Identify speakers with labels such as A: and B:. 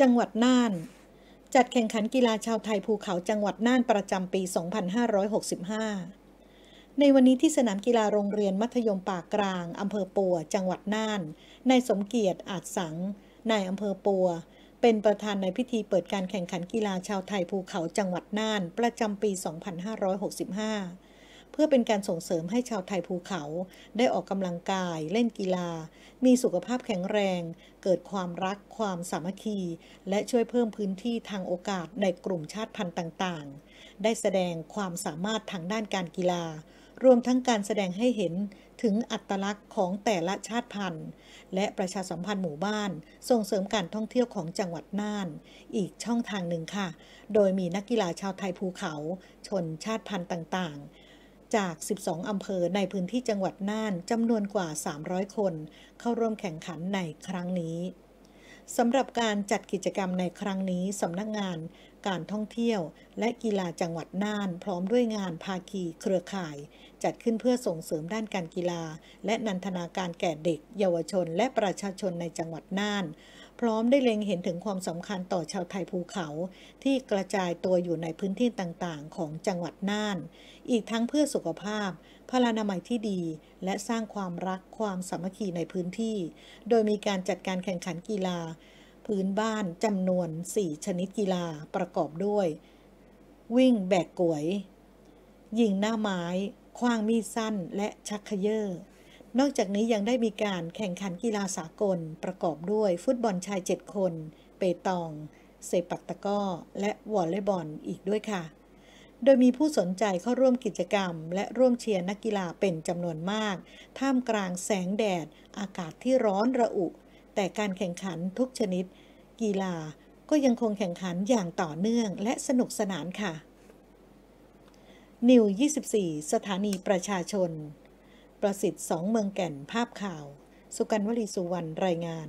A: จังหวัดน่าน จัดแข่งขันกีฬาชาวไทยภูเขาจังหวัดน่านประจำปี 2565 ในวันนี้ที่สนามกีฬาโรงเรียนมัธยมปากกลางอำเภอปัว จังหวัดน่านนายสมเกียรติอาจสัง นายอำเภอปัว เป็นประธานในพิธีเปิดการแข่งขันกีฬาชาวไทยภูเขาจังหวัดน่าน ประจำปี 2565พื่อเป็นการส่งเสริมให้ชาวไทยภูเขา ได้ออกกำลังกายเล่นกีฬา มีสุขภาพแข็งแรง เกิดความรักความสามัคคี และช่วยเพิ่มพื้นที่ทางโอกาส ในกลุ่มชาติพันธุ์ต่างๆ ได้แสดงความสามารถทางด้านการกีฬา รวมทั้งการแสดงให้เห็นถึงอัตลักษณ์ของแต่ละชาติพันธุ์ และประชาสัมพันธ์หมู่บ้าน ส่งเสริมการท่องเที่ยวของจังหวัดน่าน อีกช่องทางหนึ่งค่ะ โดยมีนักกีฬาชาวไทยภูเขา ชนชาติพันธุ์ต่างๆจาก 12 อำเภอในพื้นที่จังหวัด น่าน จำนวนกว่า 300 คน เข้าร่วมแข่งขันในครั้งนี้ สำหรับการจัดกิจกรรมในครั้งนี้สำนักงาน การท่องเที่ยวและกีฬาจังหวัด น่านพร้อมด้วยงานภาคีเครือข่าย จัดขึ้นเพื่อส่งเสริมด้านการกีฬา และนันทนาการแก่เด็ก เยาวชนและประชาชนในจังหวัดน่านพร้อมได้เล็งเห็นถึงความสำคัญต่อชาวไทยภูเขา ที่กระจายตัวอยู่ในพื้นที่ต่างๆ ของจังหวัดน่าน อีกทั้งเพื่อสุขภาพพลานามัยที่ดี และสร้างความรักความสามัคคีในพื้นที่ โดยมีการจัดการแข่งขันกีฬา พื้นบ้านจำนวน 4 ชนิดกีฬาประกอบด้วย วิ่งแบกกวยยิงหน้าไม้ คว้างมีดสั้นและชักเขยอ้อนอกจากนี้ยังได้มีการแข่งขันกีฬาสากล ประกอบด้วยฟุตบอลชาย7คนเปตองเซปักตะก้อและวอลเลย์บอล อีกด้วยค่ะ โดยมีผู้สนใจเข้าร่วมกิจกรรมและร่วมเชียร์นักกีฬาเป็นจำนวนมาก ท่ามกลางแสงแดด อากาศที่ร้อนระอุ แต่การแข่งขันทุกชนิด กีฬาก็ยังคงแข่งขันอย่างต่อเนื่อง และสนุกสนานค่ะนิว 24 สถานีประชาชนประสิทธิ์สองเมืองแก่นภาพข่าว สุกันวลีสุวรรณรายงาน